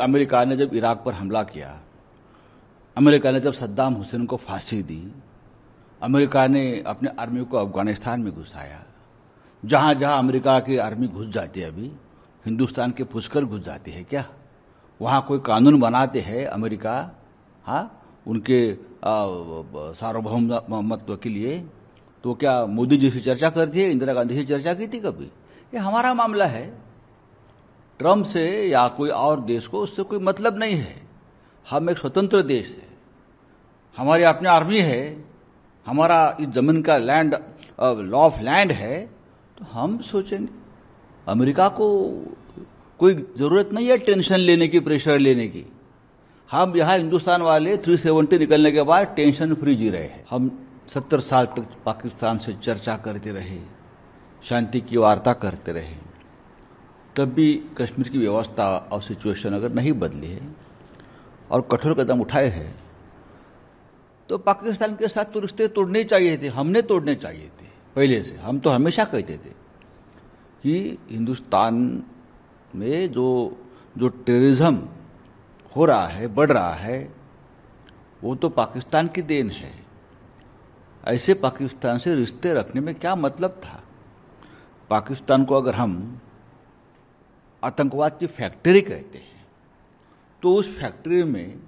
America ने जब Iraq पर हमला किया अमेरिका ने जब सद्दाम हुसैन को फांसी दी अमेरिका ने अपने आर्मी को अफगानिस्तान में घुसाया जहां जहां अमेरिका की आर्मी घुस जाती है अभी हिंदुस्तान के पुष्कर घुस जाती है क्या वहां कोई कानून बनाते हैं अमेरिका हाँ उनके सार्वभौमत्व के लिए तो क्या मोदी जी से चर्चा करती है इंदिरा गांधी से चर्चा की थी कभी ये हमारा मामला है क्रम से या कोई और देश को उससे कोई मतलब नहीं है हम एक स्वतंत्र देश है हमारी अपनी आर्मी है हमारा इस जमीन का लैंड लॉ ऑफ लैंड है तो हम सोचेंगे अमेरिका को कोई ज़रूरत नहीं है टेंशन लेने की प्रेशर लेने की हम यहाँ हिंदुस्तान वाले 370 निकलने के बाद टेंशन फ्री जी रहे हैं हम सत्तर साल तक पाकिस्तान से चर्चा करते रहे शांति की वार्ता करते रहे तब भी कश्मीर की व्यवस्था और सिचुएशन अगर नहीं बदली है और कठोर कदम उठाए हैं तो पाकिस्तान के साथ तो रिश्ते तोड़ने चाहिए थे हमने तोड़ने चाहिए थे पहले से हम तो हमेशा कहते थे कि हिंदुस्तान में जो जो टेररिज्म हो रहा है बढ़ रहा है वो तो पाकिस्तान की देन है ऐसे पाकिस्तान से रिश्ते रखने में क्या मतलब था पाकिस्तान को अगर हम आतंकवाद की फैक्ट्री कहते हैं तो उस फैक्ट्री में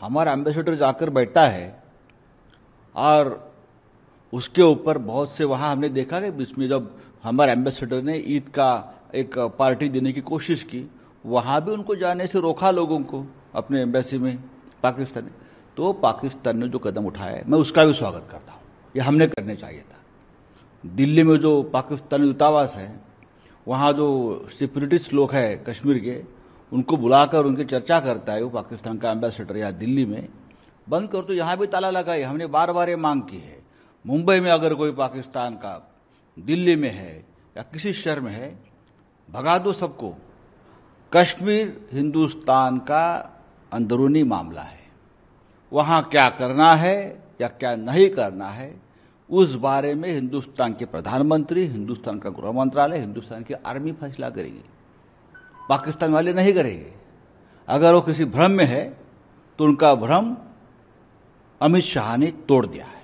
हमारा एम्बेसडर जाकर बैठा है और उसके ऊपर बहुत से वहाँ हमने देखा कि इसमें जब हमारे एम्बेसडर ने ईद का एक पार्टी देने की कोशिश की वहाँ भी उनको जाने से रोका लोगों को अपने एम्बेसी में पाकिस्तान ने तो पाकिस्तान ने जो कदम उठाया है मैं उसका भी स्वागत करता हूँ ये हमने करने चाहिए था दिल्ली में जो पाकिस्तानी दूतावास है वहाँ जो सेपरेटिस्ट लोग हैं कश्मीर के उनको बुलाकर उनकी चर्चा करता है वो पाकिस्तान का एम्बेसडर या दिल्ली में बंद कर तो यहाँ भी ताला लगाए हमने बार बार ये मांग की है मुंबई में अगर कोई पाकिस्तान का दिल्ली में है या किसी शहर में है भगा दो सबको कश्मीर हिंदुस्तान का अंदरूनी मामला है वहाँ क्या करना है या क्या नहीं करना है उस बारे में हिंदुस्तान के प्रधानमंत्री हिंदुस्तान का गृह मंत्रालय हिंदुस्तान की आर्मी फैसला करेगी पाकिस्तान वाले नहीं करेंगे अगर वो किसी भ्रम में है तो उनका भ्रम अमित शाह ने तोड़ दिया है